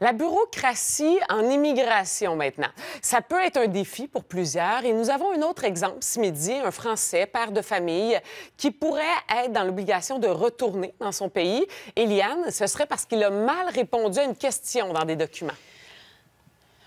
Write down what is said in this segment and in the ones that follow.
La bureaucratie en immigration maintenant. Ça peut être un défi pour plusieurs et nous avons un autre exemple ce midi, un Français, père de famille, qui pourrait être dans l'obligation de retourner dans son pays. Eliane, ce serait parce qu'il a mal répondu à une question dans des documents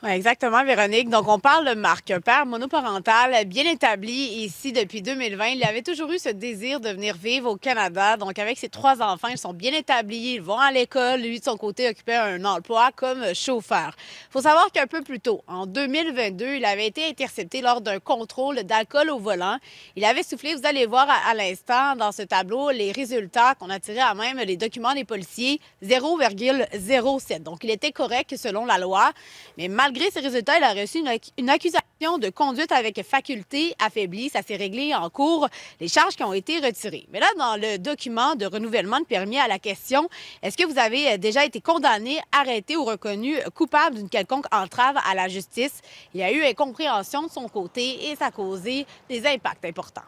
exactement, Véronique. Donc, on parle de Marc, père monoparental bien établi ici depuis 2020. Il avait toujours eu ce désir de venir vivre au Canada. Donc, avec ses trois enfants, ils sont bien établis, ils vont à l'école. Lui, de son côté, occupait un emploi comme chauffeur. Il faut savoir qu'un peu plus tôt, en 2022, il avait été intercepté lors d'un contrôle d'alcool au volant. Il avait soufflé, vous allez voir à, l'instant dans ce tableau, les résultats qu'on a tirés à même les documents des policiers, 0,07. Donc, il était correct selon la loi, mais malheureusement, Malgré ces résultats, il a reçu une, accusation de conduite avec faculté affaiblie. Ça s'est réglé en cours, les charges qui ont été retirées. Mais là, dans le document de renouvellement de permis à la question, est-ce que vous avez euh, déjà été condamné, arrêté ou reconnu coupable d'une quelconque entrave à la justice? Il y a eu incompréhension de son côté et ça a causé des impacts importants.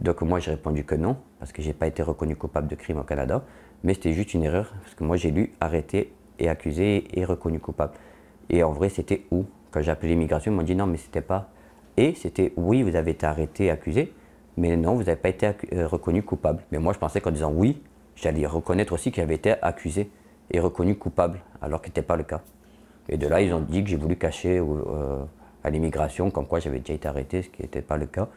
Donc moi j'ai répondu que non, parce que je n'ai pas été reconnu coupable de crime au Canada, mais c'était juste une erreur, parce que moi j'ai lu arrêté et accusé et reconnu coupable. Et en vrai, c'était où Quand j'ai appelé l'immigration, ils m'ont dit non, mais c'était pas. Et c'était oui, vous avez été arrêté, accusé, mais non, vous n'avez pas été euh, reconnu coupable. Mais moi, je pensais qu'en disant oui, j'allais reconnaître aussi qu'il avait été accusé et reconnu coupable, alors que n'était pas le cas. Et de là, ils ont dit que j'ai voulu cacher euh, à l'immigration, comme quoi j'avais déjà été arrêté, ce qui n'était pas le cas.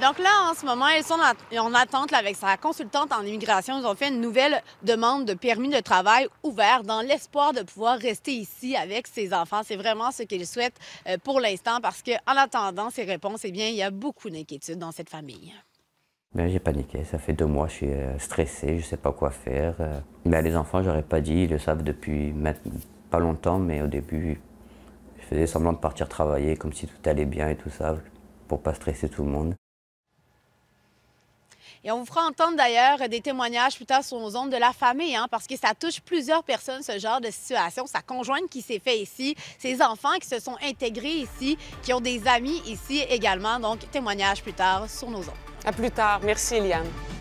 Donc là, en ce moment, ils sont en attente avec sa consultante en immigration. Ils ont fait une nouvelle demande de permis de travail ouvert dans l'espoir de pouvoir rester ici avec ses enfants. C'est vraiment ce qu'ils souhaitent euh, pour l'instant parce qu'en attendant ces réponses, eh bien, il y a beaucoup d'inquiétudes dans cette famille. Bien, j'ai paniqué. Ça fait deux mois, je suis euh, stressé, je ne sais pas quoi faire. Euh. Bien, les enfants, j'aurais pas dit, ils le savent depuis pas longtemps, mais au début, je faisais semblant de partir travailler comme si tout allait bien et tout ça pour pas stresser tout le monde. Et on vous fera entendre d'ailleurs des témoignages plus tard sur nos ondes de la famille, hein, parce que ça touche plusieurs personnes, ce genre de situation. Sa conjointe qui s'est fait ici, ses enfants qui se sont intégrés ici, qui ont des amis ici également. Donc, témoignages plus tard sur nos ondes. À plus tard. Merci, Eliane.